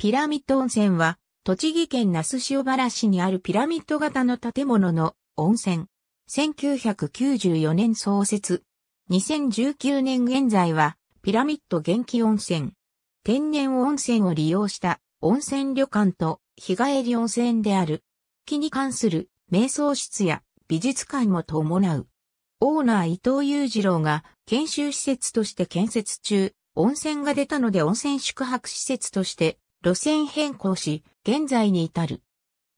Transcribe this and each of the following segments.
ピラミッド温泉は、栃木県那須塩原市にあるピラミッド型の建物の温泉。1994年創設。2019年現在は、ピラミッド元気温泉。天然温泉を利用した温泉旅館と日帰り温泉である。木に関する瞑想室や美術館も伴う。オーナー伊藤裕次郎が研修施設として建設中、温泉が出たので温泉宿泊施設として路線変更し、現在に至る。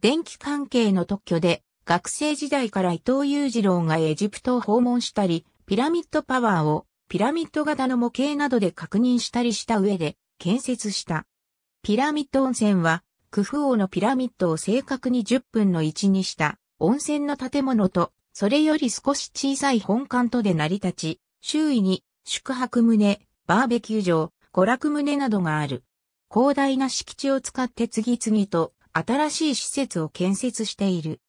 電気関係の特許で、学生時代から伊藤裕次郎がエジプトを訪問したり、ピラミッドパワーをピラミッド型の模型などで確認したりした上で建設した。ピラミッド温泉は、クフ王のピラミッドを正確に10分の1にした温泉の建物と、それより少し小さい本館とで成り立ち、周囲に宿泊棟、バーベキュー場、娯楽棟などがある。広大な敷地を使って次々と新しい施設を建設している。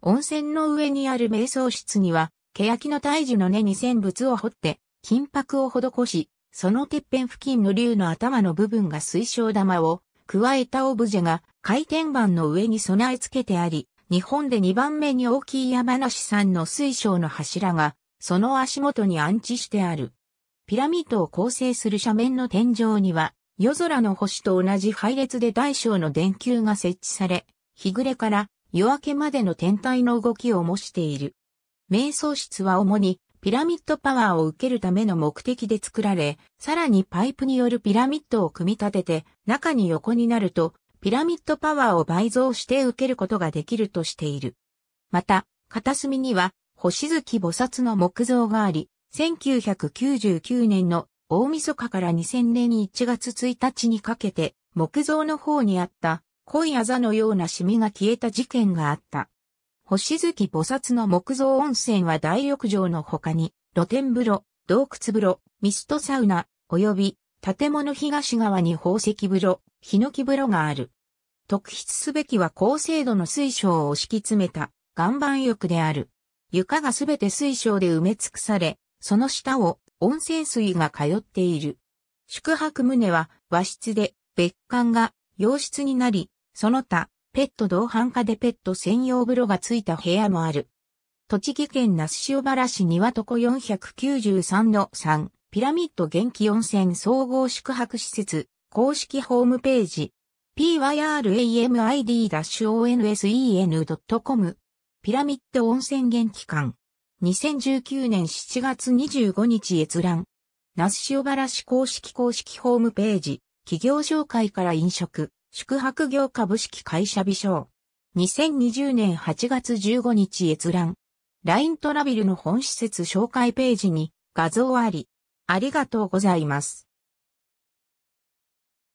温泉の上にある瞑想室には、欅の大樹の根に線物を掘って、金箔を施し、そのてっぺん付近の竜の頭の部分が水晶玉を、加えたオブジェが回転板の上に備え付けてあり、日本で2番目に大きい山梨山の水晶の柱が、その足元に安置してある。ピラミッドを構成する斜面の天井には、夜空の星と同じ配列で大小の電球が設置され、日暮れから夜明けまでの天体の動きを模している。瞑想室は主にピラミッドパワーを受けるための目的で作られ、さらにパイプによるピラミッドを組み立てて、中に横になると、ピラミッドパワーを倍増して受けることができるとしている。また、片隅には、星月菩薩の木像があり、1999年の大晦日から2000年1月1日にかけて、木造の方にあった濃いあざのようなシミが消えた事件があった。星月菩薩の木造温泉は大浴場の他に、露天風呂、洞窟風呂、ミストサウナ、及び建物東側に宝石風呂、ヒノキ風呂がある。特筆すべきは高精度の水晶を敷き詰めた岩盤浴である。床がすべて水晶で埋め尽くされ、その下を温泉水が通っている。宿泊棟は和室で別館が洋室になり、その他、ペット同伴化でペット専用風呂がついた部屋もある。栃木県那須塩原市庭床493の3、ピラミッド元気温泉総合宿泊施設、公式ホームページ、pyramid-onsen.com ピラミッド温泉元気館2019年7月25日閲覧。那須塩原市公式公式ホームページ、企業紹介から飲食、宿泊業株式会社美少。2020年8月15日閲覧。LINE トラビルの本施設紹介ページに画像あり。ありがとうございます。